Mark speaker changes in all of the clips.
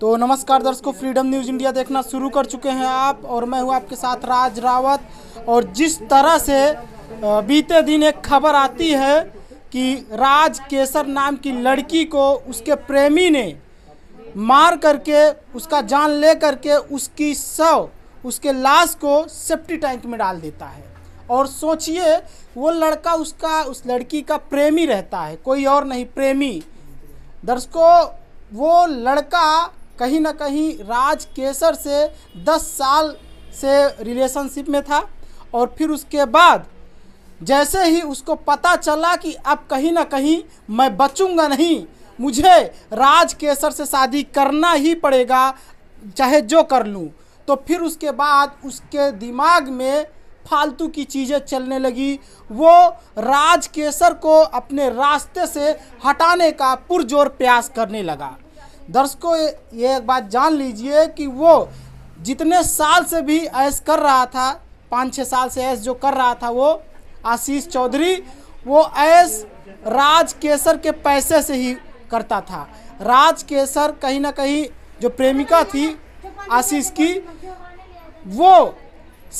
Speaker 1: तो नमस्कार दर्शकों फ्रीडम न्यूज इंडिया देखना शुरू कर चुके हैं आप और मैं हूँ आपके साथ राज रावत और जिस तरह से बीते दिन एक खबर आती है कि राज केसर नाम की लड़की को उसके प्रेमी ने मार करके उसका जान ले करके उसकी शव उसके लाश को सेफ्टी टैंक में डाल देता है और सोचिए वो लड़का उसका उस लड़की का प्रेमी रहता है कोई और नहीं प्रेमी दर्शकों वो लड़का कहीं ना कहीं राज केसर से 10 साल से रिलेशनशिप में था और फिर उसके बाद जैसे ही उसको पता चला कि अब कहीं ना कहीं मैं बचूंगा नहीं मुझे राज केसर से शादी करना ही पड़ेगा चाहे जो कर लूँ तो फिर उसके बाद उसके दिमाग में फालतू की चीज़ें चलने लगी वो राजकेसर को अपने रास्ते से हटाने का पुरजोर प्रयास करने लगा दर्शकों ये एक बात जान लीजिए कि वो जितने साल से भी ऐश कर रहा था पाँच छः साल से ऐश जो कर रहा था वो आशीष चौधरी वो ऐश राज केसर के पैसे से ही करता था राज केसर कहीं ना कहीं जो प्रेमिका थी आशीष की वो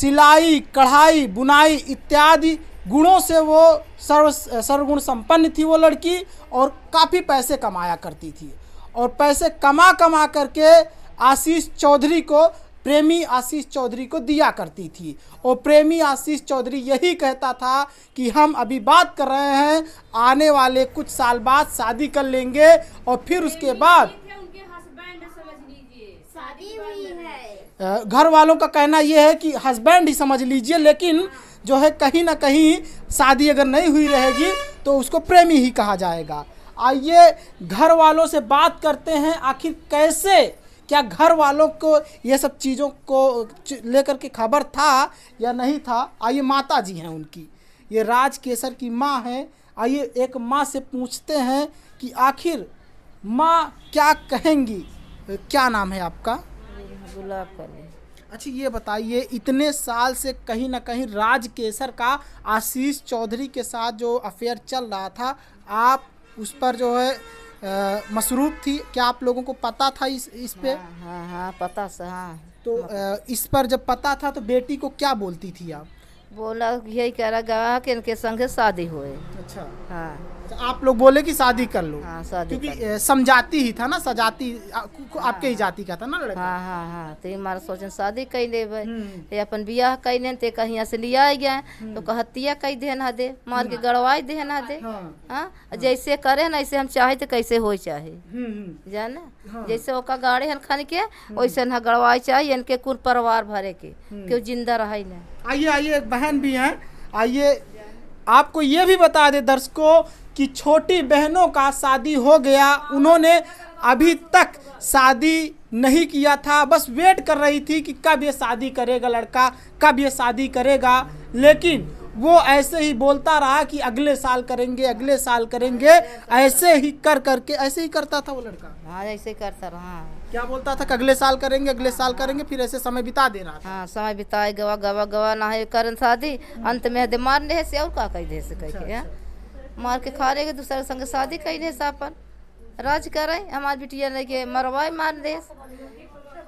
Speaker 1: सिलाई कढ़ाई बुनाई इत्यादि गुणों से वो सर्व सर्वगुण संपन्न थी वो लड़की और काफ़ी पैसे कमाया करती थी और पैसे कमा कमा करके आशीष चौधरी को प्रेमी आशीष चौधरी को दिया करती थी और प्रेमी आशीष चौधरी यही कहता था कि हम अभी बात कर रहे हैं आने वाले कुछ साल बाद शादी कर लेंगे और फिर उसके बाद शादी हुई है घर वालों का कहना यह है कि हस्बैंड ही समझ लीजिए लेकिन जो है कहीं ना कहीं शादी अगर नहीं हुई रहेगी तो उसको प्रेमी ही कहा जाएगा आइए घर वालों से बात करते हैं आखिर कैसे क्या घर वालों को ये सब चीज़ों को लेकर के खबर था या नहीं था आइए माता जी हैं उनकी ये राज केसर की माँ है आइए एक माँ से पूछते हैं कि आखिर माँ क्या कहेंगी क्या नाम है आपका
Speaker 2: गुलाब का नहीं
Speaker 1: अच्छा ये बताइए इतने साल से कहीं ना कहीं राज केसर का आशीष चौधरी के साथ जो अफेयर चल रहा था आप उस पर जो है मसरूफ़ थी क्या आप लोगों को पता था इस इस पे हाँ हाँ, हा, पता सा हाँ तो आ, इस पर जब पता था तो बेटी को क्या बोलती थी आप
Speaker 2: बोला यही कह रहा गवाह के
Speaker 1: इनके संगे शादी हुए अच्छा हाँ अच्छा आप लोग बोले कि शादी कर लो हाँ, क्योंकि समझाती ही था ना सजाती आ, हाँ, आपके ही जाति का था ना लड़का हाँ हाँ हाँ तो हमारा सोचन
Speaker 2: शादी कर ले भाई हम्म। अपन ब्याह कर ले ते कहीं यहाँ से लिया गया हम्म। तो कहतिया कई दे ना दे मार के हाँ। गड़वाई दे ना दे जैसे करे ना ऐसे हम चाहे तो कैसे हो चाहे हम्म, जान हाँ। जैसे ओका गाड़ी हन खन के वैसे ना गड़वाई चाहिए इनके कुल परिवार भरे के क्यों जिंदा रहे ना
Speaker 1: आइए आइए बहन भी है आइए आपको ये भी बता दें दर्शकों कि छोटी बहनों का शादी हो गया उन्होंने अभी तक शादी नहीं किया था बस वेट कर रही थी कि कब ये शादी करेगा लड़का कब ये शादी करेगा लेकिन वो ऐसे ही बोलता रहा कि अगले साल करेंगे अगले साल करेंगे ऐसे ही कर करके ऐसे ही करता था वो लड़का हाँ ऐसे करता रहा क्या बोलता था अगले साल करेंगे अगले साल करेंगे फिर ऐसे समय बिता दे रहा था हाँ समय
Speaker 2: बिताए गवा गवा गवा ना है करण शादी अंत में दे मारने है से और का कह दे से कह के अच्छा, हाँ? अच्छा। मार के खा रहे दूसरे संग शादी कही नहीं से अपन राज करे हमारे बिटिया लेके मरवाए मार दे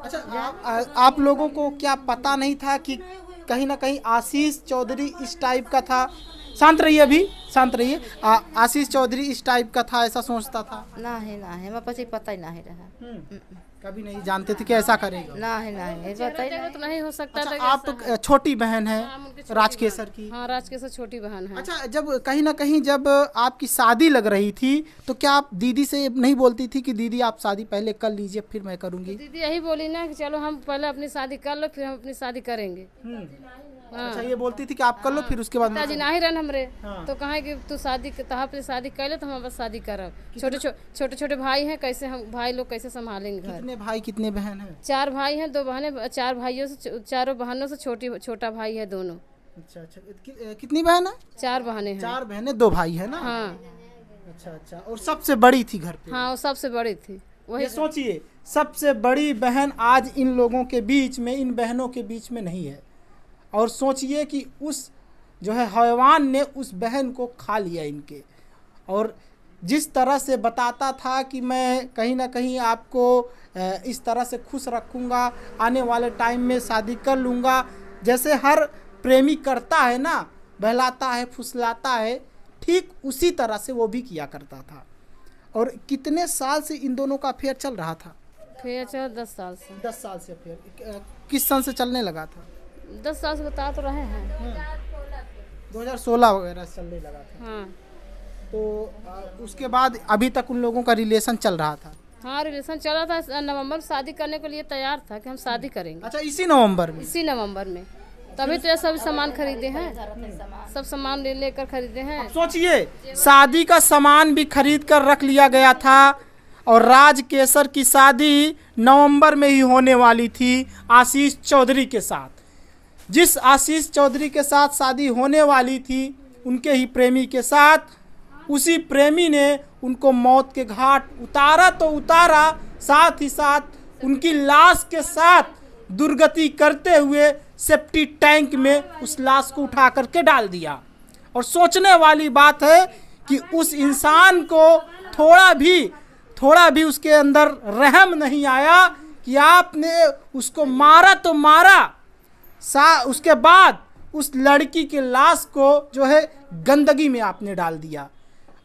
Speaker 1: अच्छा आ, आप लोगों को क्या पता नहीं था कि कहीं ना कहीं आशीष चौधरी इस टाइप का था शांत रहिए अभी शांत रहिए आशीष चौधरी इस टाइप का था ऐसा सोचता था ना है ना है मैं पता ही ना है रहा हम्म।
Speaker 3: हम्म, हम्म। कभी नहीं
Speaker 1: जानते थे कि ऐसा करेगा नहीं नहीं ऐसा तो
Speaker 3: नहीं हो सकता अच्छा, आप
Speaker 1: छोटी बहन है हाँ, राजकेसर की हाँ
Speaker 3: राजकेसर छोटी बहन
Speaker 1: है अच्छा जब कहीं ना कहीं जब आपकी शादी लग रही थी तो क्या आप दीदी से नहीं बोलती थी कि दीदी आप शादी पहले कर लीजिए फिर मैं करूँगी तो
Speaker 3: दीदी यही बोली ना कि चलो हम पहले अपनी शादी कर लो फिर हम अपनी शादी करेंगे
Speaker 1: हम्म। अच्छा हाँ। ये बोलती थी कि आप कर लो हाँ। फिर उसके बाद पिताजी ना ही
Speaker 3: रहन हमरे हाँ। तो कहा कि तू शादी तहा पे शादी कर ले तो हम बस शादी करब छोटे छोटे छोटे भाई हैं कैसे हम भाई लोग कैसे संभालेंगे कितने भाई
Speaker 1: कितने बहन है
Speaker 3: चार भाई हैं दो बहने चार भाइयों से चारों बहनों से छोटी छोटा भाई है दोनों अच्छा अच्छा कितनी
Speaker 1: बहन है चार बहने चार बहने दो भाई है ना हाँ अच्छा अच्छा और सबसे बड़ी थी घर पे
Speaker 3: हाँ सबसे बड़ी थी वही
Speaker 1: सोचिए सबसे बड़ी बहन आज इन लोगों के बीच में इन बहनों के बीच में नहीं है और सोचिए कि उस जो है हैवान ने उस बहन को खा लिया इनके और जिस तरह से बताता था कि मैं कहीं ना कहीं आपको इस तरह से खुश रखूँगा आने वाले टाइम में शादी कर लूँगा जैसे हर प्रेमी करता है ना बहलाता है फुसलाता है ठीक उसी तरह से वो भी किया करता था और कितने साल से इन दोनों का अफेयर चल रहा था
Speaker 3: फेयर चल दस साल से दस साल से अफेयर
Speaker 1: किस सन से चलने लगा था
Speaker 3: दस साल से बता तो रहे हैं
Speaker 1: दो हज़ार हम्म। सोलह वगैरह चलने लगा था हाँ तो उसके बाद अभी तक उन लोगों का रिलेशन चल रहा था
Speaker 3: हाँ रिलेशन चल रहा था नवंबर में शादी करने के लिए तैयार था कि हम शादी करेंगे अच्छा इसी नवंबर में इसी नवंबर में तभी तो सब सामान खरीदे हैं सब सामान ले लेकर खरीदे हैं
Speaker 1: सोचिए शादी का सामान भी खरीद कर रख लिया गया था और राज केसर की शादी नवंबर में ही होने वाली थी आशीष चौधरी के साथ जिस आशीष चौधरी के साथ शादी होने वाली थी उनके ही प्रेमी के साथ उसी प्रेमी ने उनको मौत के घाट उतारा तो उतारा साथ ही साथ उनकी लाश के साथ दुर्गति करते हुए सेफ्टी टैंक में उस लाश को उठा करके डाल दिया और सोचने वाली बात है कि उस इंसान को थोड़ा भी थोड़ा भी उसके अंदर रहम नहीं आया कि आपने उसको मारा तो मारा सा उसके बाद उस लड़की के लाश को जो है गंदगी में आपने डाल दिया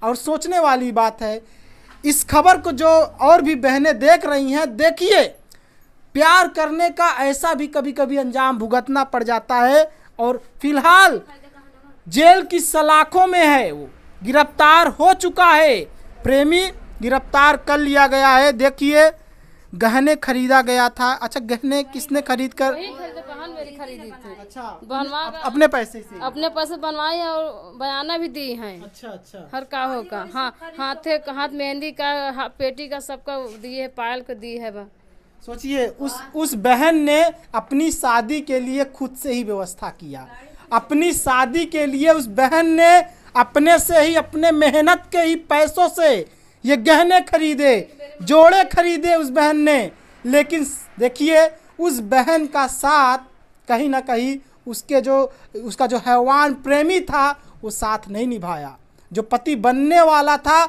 Speaker 1: और सोचने वाली बात है इस खबर को जो और भी बहनें देख रही हैं देखिए प्यार करने का ऐसा भी कभी कभी अंजाम भुगतना पड़ जाता है और फिलहाल जेल की सलाखों में है वो गिरफ्तार हो चुका है प्रेमी गिरफ्तार कर लिया गया है देखिए गहने खरीदा गया था अच्छा गहने किसने खरीद कर
Speaker 3: मेरी खरीदी थी अच्छा, बनवा अपने पैसे से अपने पैसे बनवाई और बयाना भी दी है अच्छा अच्छा हर का हाँ, होगा हाँ हाथे हाथ मेहंदी का पेटी का सबका दिए है पायल को दी है
Speaker 1: सोचिए उस उस बहन ने अपनी शादी के लिए खुद से ही व्यवस्था किया अपनी शादी के लिए उस बहन ने अपने से ही अपने मेहनत के ही पैसों से ये गहने खरीदे जोड़े खरीदे उस बहन ने लेकिन देखिए उस बहन का साथ कहीं ना कहीं उसके जो उसका जो हैवान प्रेमी था वो साथ नहीं निभाया जो पति बनने वाला था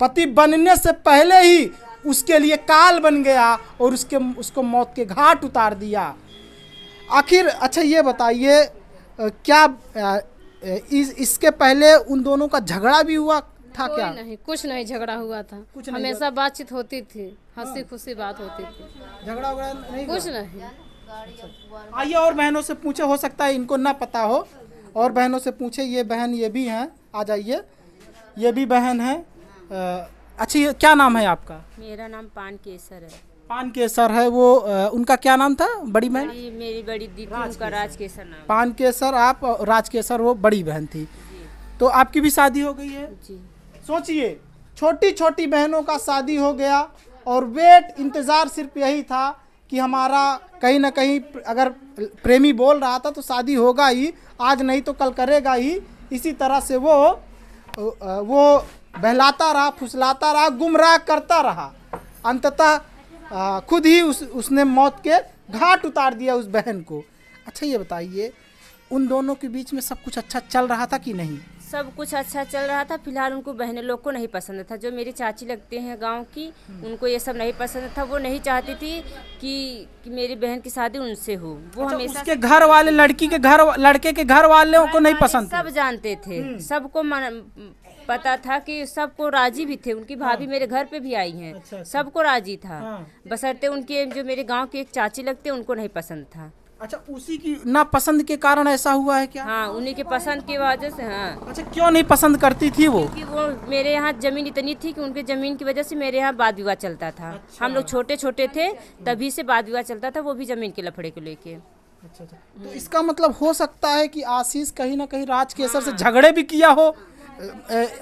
Speaker 1: पति बनने से पहले ही उसके लिए काल बन गया और उसके उसको मौत के घाट उतार दिया आखिर अच्छा ये बताइए क्या इस इसके पहले उन दोनों का झगड़ा भी हुआ था क्या
Speaker 3: नहीं कुछ नहीं झगड़ा हुआ था कुछ हमेशा बातचीत होती थी हाँ। हंसी खुशी बात होती थी झगड़ा नहीं कुछ नहीं
Speaker 1: आइए और बहनों से पूछे हो सकता है इनको ना पता हो और बहनों से पूछे ये बहन ये भी हैं आ जाइए ये भी बहन है अच्छी क्या नाम है आपका
Speaker 4: मेरा नाम पान केसर है
Speaker 1: पान केसर है वो आ, उनका क्या नाम था बड़ी बहन
Speaker 4: मेरी बड़ी दीदी उनका राज केसर नाम
Speaker 1: पान केसर आप राज केसर वो बड़ी बहन थी तो आपकी भी शादी हो गई है सोचिए छोटी छोटी बहनों का शादी हो गया और वेट इंतज़ार सिर्फ यही था कि हमारा कहीं ना कहीं अगर प्रेमी बोल रहा था तो शादी होगा ही आज नहीं तो कल करेगा ही इसी तरह से वो वो बहलाता रहा फुसलाता रहा गुमराह करता रहा अंततः खुद ही उस उसने मौत के घाट उतार दिया उस बहन को अच्छा ये बताइए उन दोनों के बीच में सब कुछ अच्छा चल रहा था कि नहीं
Speaker 4: सब कुछ अच्छा चल रहा था फिलहाल उनको बहन लोग को नहीं पसंद था जो मेरी चाची लगते हैं गांव की हम्म। उनको ये सब नहीं पसंद था वो नहीं चाहती थी कि, कि मेरी बहन की शादी उनसे हो वो अच्छा, हमेशा उसके घर वाले लड़की
Speaker 1: के घर लड़के के घर वालों को नहीं पसंद
Speaker 4: सब जानते थे हम्म। सबको पता था कि सबको राजी भी थे उनकी भाभी हाँ। मेरे घर पे भी आई हैं अच्छा, अच्छा। सबको राजी था हाँ। बसरते उनके जो मेरे गाँव के एक चाची लगते उनको नहीं पसंद था
Speaker 1: अच्छा उसी की ना पसंद के कारण ऐसा हुआ है क्या हाँ
Speaker 4: उन्हीं के पसंद की वजह से हाँ अच्छा
Speaker 1: क्यों नहीं पसंद करती थी वो क्योंकि
Speaker 4: वो मेरे यहाँ जमीन इतनी थी कि उनके जमीन की वजह से मेरे यहाँ वाद विवाद चलता था अच्छा। हम लोग छोटे छोटे थे तभी से वाद विवाद चलता था वो भी जमीन के लफड़े को लेके अच्छा,
Speaker 1: अच्छा। तो इसका मतलब हो सकता है कि आशीष कहीं ना कहीं राजकेसर से हाँ। झगड़े भी किया हो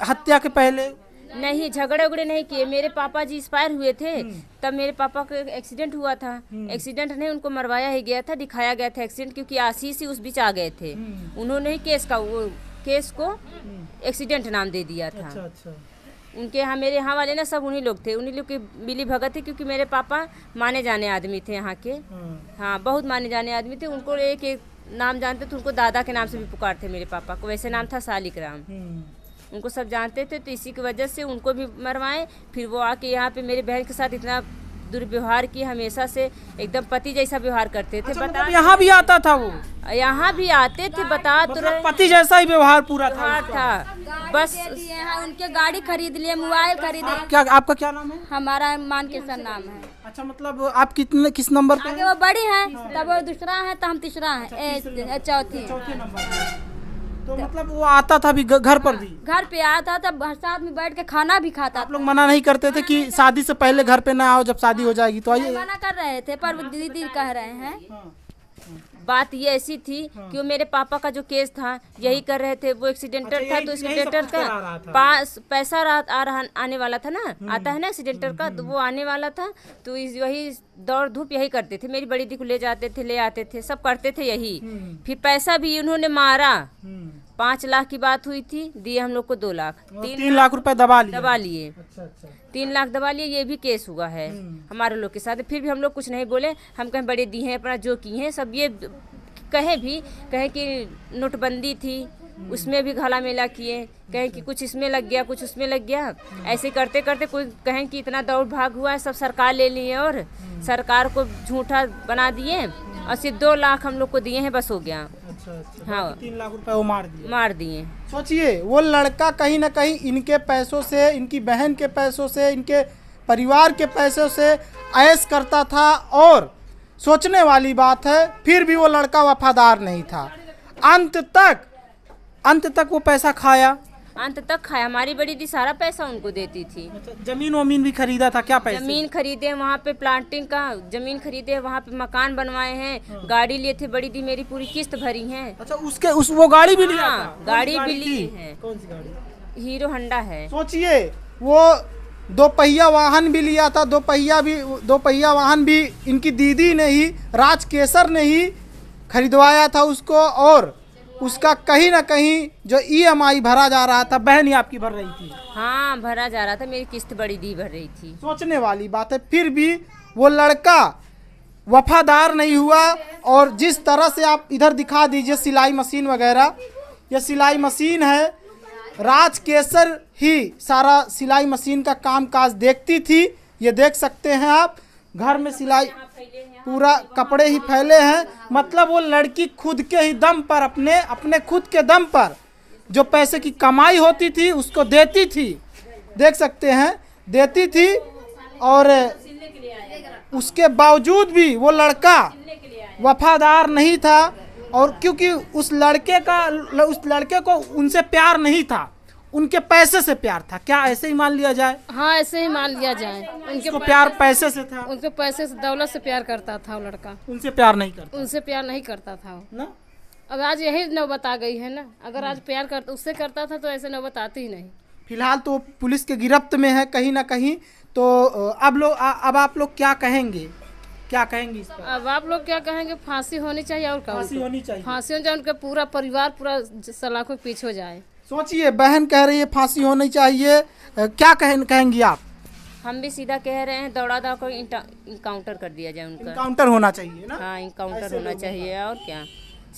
Speaker 1: हत्या के पहले
Speaker 4: नहीं झगड़े उगड़े नहीं किए मेरे पापा जी एक्सपायर हुए थे हम्म। तब मेरे पापा का एक्सीडेंट हुआ था एक्सीडेंट हम्म। नहीं उनको मरवाया ही गया था दिखाया गया था एक्सीडेंट क्योंकि आशीष ही उस बीच आ गए थे हम्म। उन्होंने ही केस का वो केस को एक्सीडेंट नाम दे दिया था अच्छा, अच्छा। उनके यहाँ मेरे यहाँ वाले ना सब उन्हीं लोग थे उन्हीं लोग के मिली भगत थे क्योंकि मेरे पापा माने जाने आदमी थे यहाँ के हाँ बहुत माने जाने आदमी थे उनको एक एक नाम जानते थे उनको दादा के नाम से भी पुकारते मेरे पापा को वैसे नाम था सालिक राम उनको सब जानते थे तो इसी की वजह से उनको भी मरवाएं फिर वो आके यहाँ पे मेरी बहन के साथ इतना दुर्व्यवहार की हमेशा से एकदम पति जैसा व्यवहार करते थे अच्छा, मतलब यहाँ भी आता था वो यहाँ भी आते थे बता तो मतलब पति जैसा ही व्यवहार पूरा था
Speaker 1: था
Speaker 4: बस उनके गाड़ी खरीद लिए मोबाइल खरीद लिया
Speaker 1: क्या आपका क्या नाम
Speaker 4: है हमारा मान के सर नाम है अच्छा
Speaker 1: मतलब आप कितने किस नंबर
Speaker 4: पे वो बड़ी है तब वो दूसरा है तो हम तीसरा है चौथी अच्छा, नंबर
Speaker 1: तो मतलब वो आता था भी घर पर भी
Speaker 4: घर पे आता था साथ में बैठ के खाना भी खाता आप लोग मना नहीं
Speaker 1: करते थे कि शादी से पहले घर पे ना आओ जब शादी हो जाएगी तो आइए मना
Speaker 4: कर रहे थे पर दीदी कह रहे हैं हाँ। बात ये ऐसी थी हाँ। कि वो मेरे पापा का जो केस था यही हाँ। कर रहे थे वो एक्सीडेंटर अच्छा, तो था तो एक्सीडेंटर का पास पैसा आ, आ रहा आने वाला था ना हम्म। आता है ना एक्सीडेंटर हम्म, का तो हम्म। वो आने वाला था तो यही दौड़ धूप यही करते थे मेरी बड़ी दी को ले जाते थे ले आते थे सब करते थे यही फिर पैसा भी उन्होंने मारा पाँच लाख की बात हुई थी दिए हम लोग को दो लाख तीन, तीन लाख रुपए दबा लिए दबा लिए अच्छा, अच्छा। तीन लाख दबा लिए ये भी केस हुआ है हम्म। हमारे लोग के साथ फिर भी हम लोग कुछ नहीं बोले हम कहें बड़े दिए हैं अपना जो किए हैं सब ये कहे भी कहे कि नोटबंदी थी हम्म। उसमें भी घाला मेला किए कहें कि अच्छा। कुछ इसमें लग गया कुछ उसमें लग गया ऐसे करते करते कोई कहें कि इतना दौड़ भाग हुआ है सब सरकार ले लिए और हम्म। सरकार को झूठा बना दिए और सिर्फ दो लाख हम लोग को दिए हैं बस हो गया अच्छा अच्छा तो हाँ तीन लाख रुपए वो मार दिए मार दिए
Speaker 1: सोचिए वो लड़का कहीं ना कहीं इनके पैसों से इनकी बहन के पैसों से इनके परिवार के पैसों से ऐश करता था और सोचने वाली बात है फिर भी वो लड़का वफादार नहीं था अंत तक अंत तक वो पैसा खाया
Speaker 4: अंत तक खाया हमारी बड़ी दी सारा पैसा उनको देती थी अच्छा,
Speaker 1: जमीन वमीन भी खरीदा था क्या पैसे जमीन
Speaker 4: खरीदे वहाँ पे प्लांटिंग का जमीन खरीदे वहाँ पे मकान बनवाए हैं हाँ। गाड़ी लिए थे बड़ी दी मेरी पूरी किस्त भरी है अच्छा
Speaker 1: उसके उस वो गाड़ी भी लिया हाँ, गाड़ी भी ली है
Speaker 4: हीरो हंडा है
Speaker 1: सोचिए वो दो पहिया वाहन भी लिया था दो पहिया भी दो पहिया वाहन भी इनकी दीदी ने ही राज केसर ने ही खरीदवाया था उसको और उसका कहीं ना कहीं जो ईएमआई e भरा जा रहा था बहन ही आपकी भर रही थी
Speaker 4: हाँ भरा जा रहा था मेरी किस्त बड़ी दी भर रही थी
Speaker 1: सोचने वाली बात है फिर भी वो लड़का वफादार नहीं हुआ और जिस तरह से आप इधर दिखा दीजिए सिलाई मशीन वगैरह यह सिलाई मशीन है राज केसर ही सारा सिलाई मशीन का काम काज देखती थी ये देख सकते हैं आप घर में सिलाई पूरा कपड़े ही फैले हैं मतलब वो लड़की खुद के ही दम पर अपने अपने खुद के दम पर जो पैसे की कमाई होती थी उसको देती थी देख सकते हैं देती थी और उसके बावजूद भी वो लड़का वफादार नहीं था और क्योंकि उस लड़के का उस लड़के को उनसे प्यार नहीं था उनके पैसे से प्यार था क्या ऐसे ही मान लिया जाए
Speaker 3: हाँ ऐसे ही मान लिया जाए हाँ, उनके प्यार पैसे से था उनके पैसे से दौलत से प्यार करता था वो लड़का उनसे प्यार नहीं करता उनसे प्यार नहीं करता था वो ना अब आज यही नौबत आ गई है ना अगर आज प्यार कर उससे करता था तो ऐसे नौबत आती ही नहीं
Speaker 1: फिलहाल तो पुलिस के गिरफ्त में है कहीं ना कहीं तो अब लोग अब आप लोग क्या कहेंगे क्या कहेंगे इस
Speaker 3: पर अब आप लोग क्या कहेंगे फांसी होनी चाहिए और फांसी होनी चाहिए फांसी होनी चाहिए उनका पूरा परिवार पूरा सलाखों पीछे हो जाए
Speaker 1: सोचिए बहन कह रही है फांसी होनी चाहिए क्या कहें कहेंगी आप
Speaker 4: हम भी सीधा कह रहे हैं दौड़ा दौड़ को इंकाउंटर कर दिया जाए उनका इंकाउंटर होना चाहिए ना हाँ इंकाउंटर होना चाहिए और क्या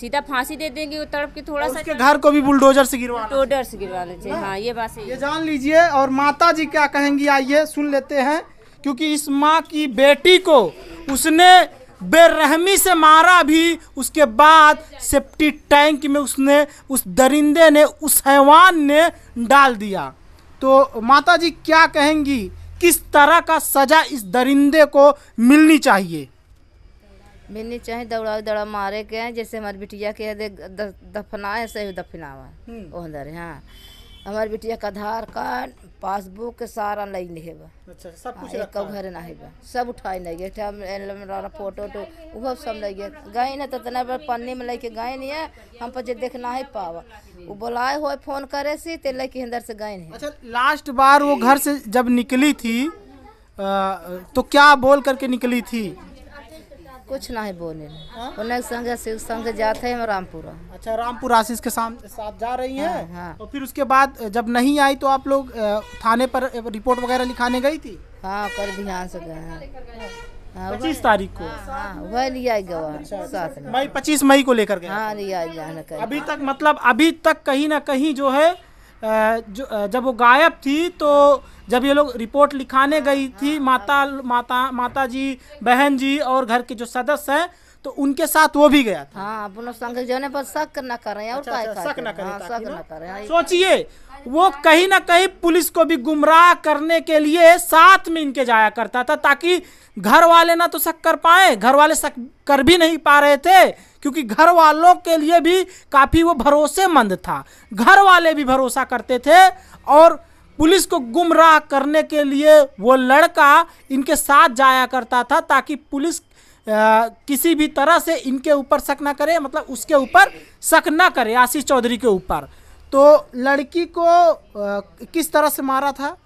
Speaker 4: सीधा फांसी दे देंगे उस तरफ की थोड़ा सा घर को भी बुलडोजर से गिरवा बुलडोजर से गिरवा चाहिए हाँ ये बात ये जान
Speaker 1: लीजिए और माता जी क्या कहेंगी आइए सुन लेते हैं क्योंकि इस माँ की बेटी को उसने बेरहमी से मारा भी उसके बाद सेफ्टी टैंक में उसने उस दरिंदे ने उस हैवान ने डाल दिया तो माता जी क्या कहेंगी किस तरह का सज़ा इस दरिंदे को मिलनी चाहिए
Speaker 2: मिलनी चाहिए दौड़ा दौड़ा मारे के जैसे हमारी बिटिया के दफनाए सही दफनावा हम्म। हाँ हमारे बिटिया का आधार कार्ड पासबुक के सारा नहीं ले बा
Speaker 1: अच्छा सब कुछ एक घर ना
Speaker 2: है बा सब उठाई नहीं गए हम फोटो तो वो सब नहीं गए गए ना तो तना बार पन्नी में लेके गए नहीं है हम पर जो देखना ही पावा वो बुलाए हो फोन करे सी तो लेके अंदर से गए नहीं अच्छा
Speaker 1: लास्ट बार वो घर से जब निकली थी आ, तो क्या बोल करके निकली थी कुछ नहीं बोले
Speaker 2: उन्हें हाँ? संग
Speaker 1: शिव संग जाते हैं रामपुरा अच्छा रामपुर आशीष के साथ जा रही हैं हाँ, हाँ। तो फिर उसके बाद जब नहीं आई तो आप लोग थाने पर रिपोर्ट वगैरह लिखाने गई थी हाँ पर ध्यान से गए हैं
Speaker 2: हाँ, पच्चीस तारीख
Speaker 1: को वह लिया गया साथ मई पच्चीस मई को लेकर गए
Speaker 2: हाँ लिया अभी
Speaker 1: तक मतलब अभी तक कहीं ना कहीं जो है जो जब वो गायब थी तो जब ये लोग रिपोर्ट लिखाने गई थी हाँ, माता हाँ। माता माता जी बहन जी और घर के जो सदस्य हैं तो उनके साथ वो भी गया
Speaker 2: था अपनों हाँ, पर शक न करें
Speaker 1: सोचिए वो कहीं ना कहीं पुलिस को भी गुमराह करने के लिए साथ में इनके जाया करता था ताकि घर वाले ना तो शक कर पाए घर वाले शक कर भी नहीं पा रहे थे क्योंकि घर वालों के लिए भी काफ़ी वो भरोसेमंद था घर वाले भी भरोसा करते थे और पुलिस को गुमराह करने के लिए वो लड़का इनके साथ जाया करता था ताकि पुलिस किसी भी तरह से इनके ऊपर शक ना करें मतलब उसके ऊपर शक ना करें आशीष चौधरी के ऊपर तो लड़की को किस तरह से मारा था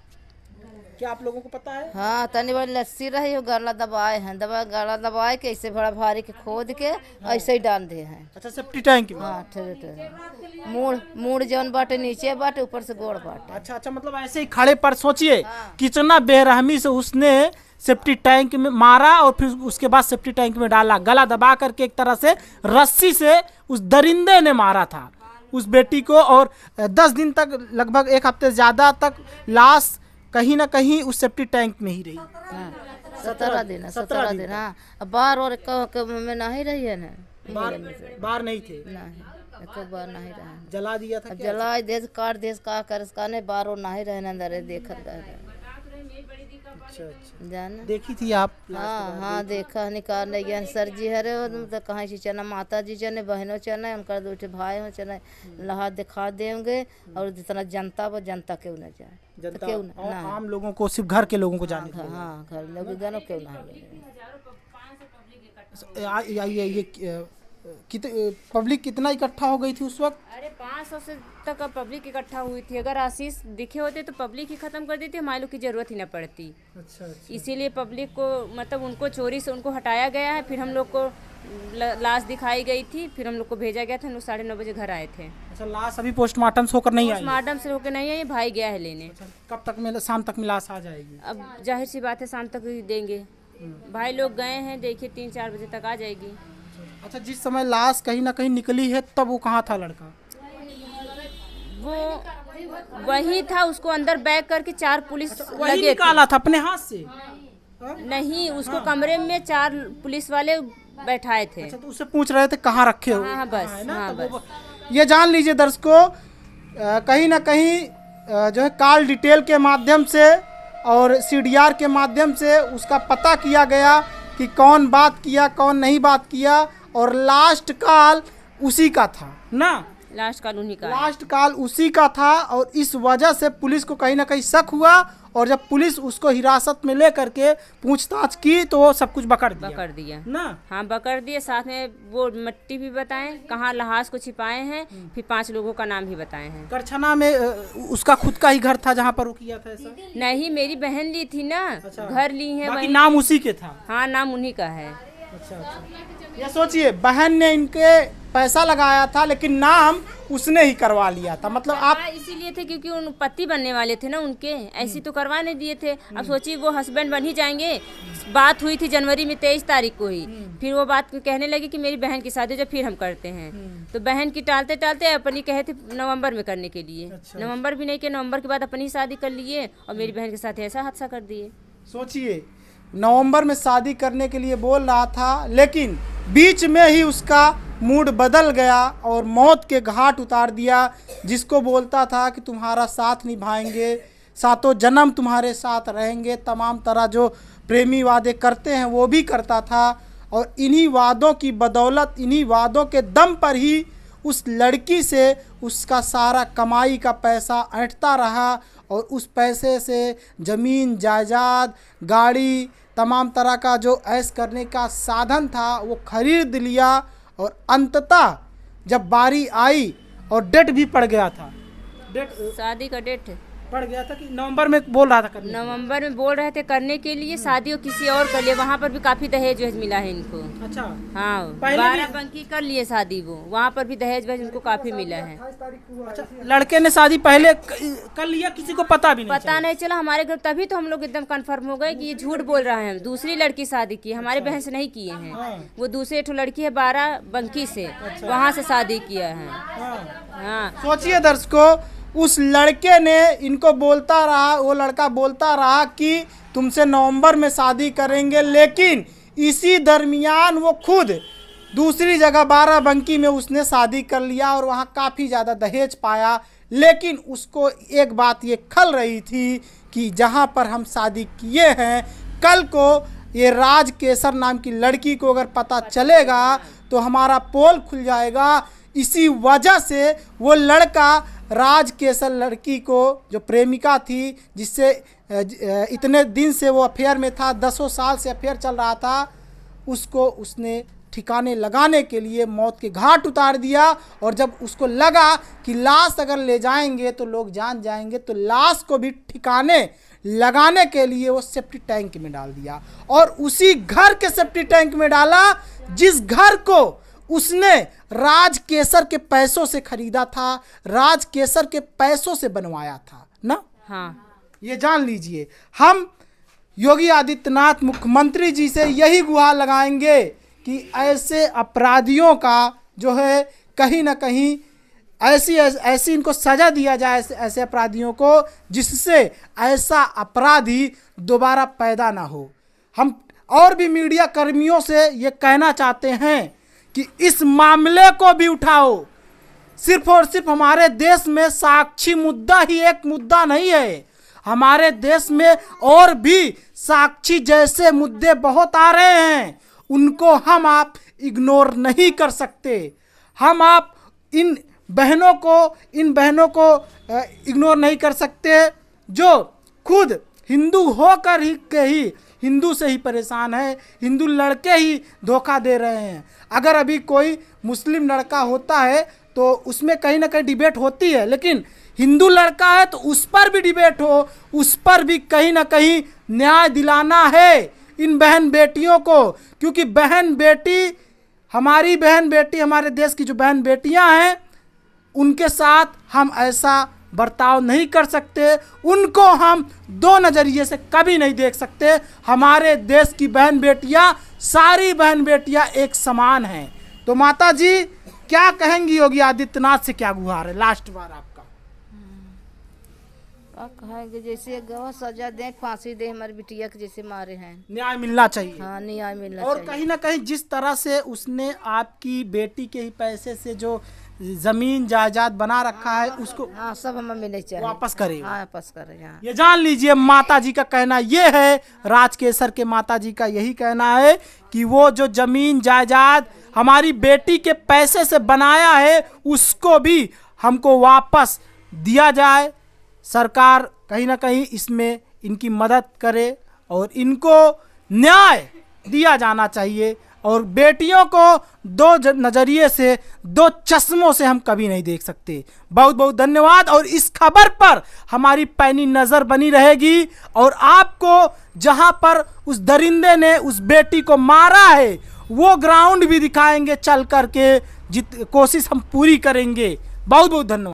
Speaker 1: क्या आप लोगों को पता है हाँ तनी
Speaker 2: बड़ी लस्सी रही गला दबाए हैं दबा गला दबाए के ऐसे बड़ा भारी के खोद के ऐसे ही डाल दे हैं अच्छा सेफ्टी टैंक
Speaker 1: हाँ
Speaker 2: मूड़ मूड़ जौन बाटे नीचे बाटे ऊपर से गोड़ बाटे अच्छा अच्छा मतलब ऐसे
Speaker 1: ही खड़े पर सोचिए हाँ। कितना बेरहमी से उसने सेफ्टी टैंक में मारा और फिर उसके बाद सेफ्टी टैंक में डाला गला दबा करके एक तरह से रस्सी से उस दरिंदे ने मारा था उस बेटी को और दस दिन तक लगभग एक हफ्ते ज़्यादा तक लाश कहीं ना कहीं उस सेफ्टी टैंक में ही रही सत्रह दिन सत्रह दिन हाँ
Speaker 2: बार और में नहीं रही है ना
Speaker 1: बार नहीं थे नहीं एक बार नहीं रहा जला दिया था जला
Speaker 2: देश काट देश का कर इसका नहीं बार और नहीं रहने अंदर देख रहे
Speaker 1: अच्छा, अच्छा। देखी थी आप हाँ हाँ
Speaker 2: देखा निकाल ले गया सर जी हरे तो, तो कहाँ से चना माता जी चने बहनों चने उनका दो भाई हो चने हम्म। लहा दिखा देंगे और जितना जनता वो जनता क्यों ना जाए तो जनता क्यों ना आम
Speaker 1: लोगों को सिर्फ घर के लोगों को हाँ, जाने हाँ घर लोग मतलब क्यों ना तो ये कित पब्लिक कितना इकट्ठा हो गई थी उस वक्त
Speaker 4: अरे पाँच सौ से तक पब्लिक इकट्ठा हुई थी अगर आशीष दिखे होते तो पब्लिक ही खत्म कर देती हमारे लोग की जरूरत ही ना पड़ती अच्छा, अच्छा। इसीलिए पब्लिक को मतलब उनको चोरी से उनको हटाया गया है फिर हम लोग को लाश दिखाई गई थी फिर हम लोग को भेजा गया था हम लोग साढ़े नौ बजे घर आए थे अच्छा लाश अभी
Speaker 1: पोस्टमार्टम से होकर नहीं पोस्टमार्टम
Speaker 4: से होकर नहीं आई भाई गया है लेने अच्छा, कब तक शाम तक में लाश आ जाएगी अब जाहिर सी बात है शाम तक देंगे हम्म। भाई लोग गए हैं देखिए तीन चार बजे तक आ जाएगी
Speaker 1: अच्छा जिस समय लाश कहीं ना कहीं निकली है तब वो कहाँ था लड़का
Speaker 4: वो वही था उसको अंदर बैग करके चार पुलिस अच्छा, लगे निकाला था अपने हाथ से हाँ। नहीं उसको हाँ। कमरे में चार पुलिस वाले बैठाए थे अच्छा तो
Speaker 1: उससे पूछ रहे थे कहाँ रखे हो हाँ,
Speaker 4: हाँ बस, हाँ, ना, हाँ, तो बस।
Speaker 1: ये जान लीजिए दर्शकों कहीं ना कहीं जो है कॉल डिटेल के माध्यम से और सी के माध्यम से उसका पता किया गया कि कौन बात किया कौन नहीं बात किया और लास्ट काल उसी का था ना
Speaker 4: लास्ट काल उन्हीं का
Speaker 1: लास्ट काल उसी का था और इस वजह से पुलिस को कहीं ना कहीं शक हुआ और जब पुलिस उसको हिरासत में ले करके पूछताछ की तो वो सब कुछ बकर दिया बकर दिया
Speaker 4: ना हाँ बकर दिए साथ में वो मट्टी भी बताएं कहाँ लहास को छिपाए हैं हम्म। फिर पांच लोगों का नाम भी बताए हैं
Speaker 1: करछना में उसका खुद का ही घर था जहाँ पर वो किया
Speaker 4: था ऐसा नहीं मेरी बहन ली थी ना अच्छा। घर ली है नाम उसी के था हाँ नाम उन्हीं का है अच्छा, अच्छा।
Speaker 1: ये सोचिए बहन ने इनके पैसा लगाया था लेकिन नाम उसने ही करवा लिया था मतलब आप
Speaker 4: इसीलिए थे क्योंकि उन पति बनने वाले थे ना उनके ऐसी हम्म। तो करवाने दिए थे अब हम्म। सोचिए वो हस्बैंड बन ही जाएंगे बात हुई थी जनवरी में तेईस तारीख को ही हम्म। फिर वो बात कहने लगे कि मेरी बहन की शादी जब फिर हम करते हैं तो बहन की टालते टालते अपनी कहे थे नवम्बर में करने के लिए अच्छा। नवम्बर भी नहीं किया नवम्बर के बाद अपनी शादी कर लिए और मेरी बहन के साथ ऐसा हादसा कर दिए
Speaker 1: सोचिए नवंबर में शादी करने के लिए बोल रहा था लेकिन बीच में ही उसका मूड बदल गया और मौत के घाट उतार दिया जिसको बोलता था कि तुम्हारा साथ निभाएंगे सातों जन्म तुम्हारे साथ रहेंगे तमाम तरह जो प्रेमी वादे करते हैं वो भी करता था और इन्हीं वादों की बदौलत इन्हीं वादों के दम पर ही उस लड़की से उसका सारा कमाई का पैसा ऐंठता रहा और उस पैसे से ज़मीन जायदाद गाड़ी तमाम तरह का जो ऐश करने का साधन था वो खरीद लिया और अंततः जब बारी आई और डेट भी पड़ गया था डेट
Speaker 4: शादी का डेट पड़ गया था कि नवंबर
Speaker 1: में बोल रहा था करने
Speaker 4: नवंबर में बोल रहे थे करने के लिए शादी और किसी और कर लिए वहाँ पर भी काफी दहेज वहेज मिला है इनको
Speaker 1: अच्छा हाँ बारह बंकी कर
Speaker 4: लिए शादी वो वहाँ पर भी दहेज वहेज इनको काफी मिला है
Speaker 1: अच्छा लड़के ने शादी पहले कर लिया किसी को
Speaker 4: पता भी नहीं पता नहीं चला हमारे घर तभी तो हम लोग एकदम कन्फर्म हो गए की ये झूठ बोल रहे हैं दूसरी लड़की शादी की हमारे अच्छा। बहन से नहीं किए हैं हाँ। वो दूसरे लड़की है बारह बंकी से अच्छा। वहाँ से शादी किया है हाँ, हाँ।
Speaker 1: सोचिए दर्शकों उस लड़के ने इनको बोलता रहा वो लड़का बोलता रहा कि तुमसे नवंबर में शादी करेंगे लेकिन इसी दरमियान वो खुद दूसरी जगह बाराबंकी में उसने शादी कर लिया और वहाँ काफ़ी ज़्यादा दहेज पाया लेकिन उसको एक बात ये खल रही थी कि जहाँ पर हम शादी किए हैं कल को ये राज केसर नाम की लड़की को अगर पता चलेगा तो हमारा पोल खुल जाएगा इसी वजह से वो लड़का राज केसर लड़की को जो प्रेमिका थी जिससे इतने दिन से वो अफेयर में था दसों साल से अफेयर चल रहा था उसको उसने ठिकाने लगाने के लिए मौत के घाट उतार दिया और जब उसको लगा कि लाश अगर ले जाएंगे तो लोग जान जाएंगे तो लाश को भी ठिकाने लगाने के लिए वो सेफ्टी टैंक में डाल दिया और उसी घर के सेफ्टी टैंक में डाला जिस घर को उसने राज केसर के पैसों से खरीदा था राज केसर के पैसों से बनवाया था ना हाँ ये जान लीजिए हम योगी आदित्यनाथ मुख्यमंत्री जी से यही गुहार लगाएंगे कि ऐसे अपराधियों का जो है कहीं ना कहीं ऐसी ऐसी इनको सज़ा दिया जाए ऐसे ऐसे अपराधियों को जिससे ऐसा अपराधी दोबारा पैदा ना हो हम और भी मीडिया कर्मियों से ये कहना चाहते हैं कि इस मामले को भी उठाओ सिर्फ और सिर्फ हमारे देश में साक्षी मुद्दा ही एक मुद्दा नहीं है हमारे देश में और भी साक्षी जैसे मुद्दे बहुत आ रहे हैं उनको हम आप इग्नोर नहीं कर सकते हम आप इन बहनों को इन बहनों को इग्नोर नहीं कर सकते जो खुद हिंदू होकर ही के ही हिंदू से ही परेशान है हिंदू लड़के ही धोखा दे रहे हैं अगर अभी कोई मुस्लिम लड़का होता है तो उसमें कहीं ना कहीं डिबेट होती है लेकिन हिंदू लड़का है तो उस पर भी डिबेट हो उस पर भी कहीं ना कहीं न्याय दिलाना है इन बहन बेटियों को क्योंकि बहन बेटी हमारी बहन बेटी हमारे देश की जो बहन बेटियां हैं उनके साथ हम ऐसा बर्ताव नहीं कर सकते उनको हम दो नज़रिए से कभी नहीं देख सकते हमारे देश की बहन बेटियां सारी बहन बेटियां एक समान हैं तो माता जी क्या कहेंगी योगी आदित्यनाथ से क्या गुहार है लास्ट बार आपका
Speaker 2: हम्म। कहेंगे जैसे सजा दे फांसी दे हमारी बिटिया के जैसे मारे हैं
Speaker 1: न्याय मिलना चाहिए हाँ न्याय मिलना और कहीं ना कहीं जिस तरह से उसने आपकी बेटी के ही पैसे से जो जमीन जायदाद बना रखा है हाँ, उसको हाँ सब हमें मिले चाहिए वापस करे हाँ, वापस करे हाँ। ये जान लीजिए माता जी का कहना ये है राजकेसर के माता जी का यही कहना है कि वो जो जमीन जायदाद हमारी बेटी के पैसे से बनाया है उसको भी हमको वापस दिया जाए सरकार कहीं ना कहीं इसमें इनकी मदद करे और इनको न्याय दिया जाना चाहिए और बेटियों को दो नज़रिए से दो चश्मों से हम कभी नहीं देख सकते बहुत बहुत धन्यवाद और इस खबर पर हमारी पैनी नज़र बनी रहेगी और आपको जहां पर उस दरिंदे ने उस बेटी को मारा है वो ग्राउंड भी दिखाएंगे चल करके जित कोशिश हम पूरी करेंगे बहुत बहुत धन्यवाद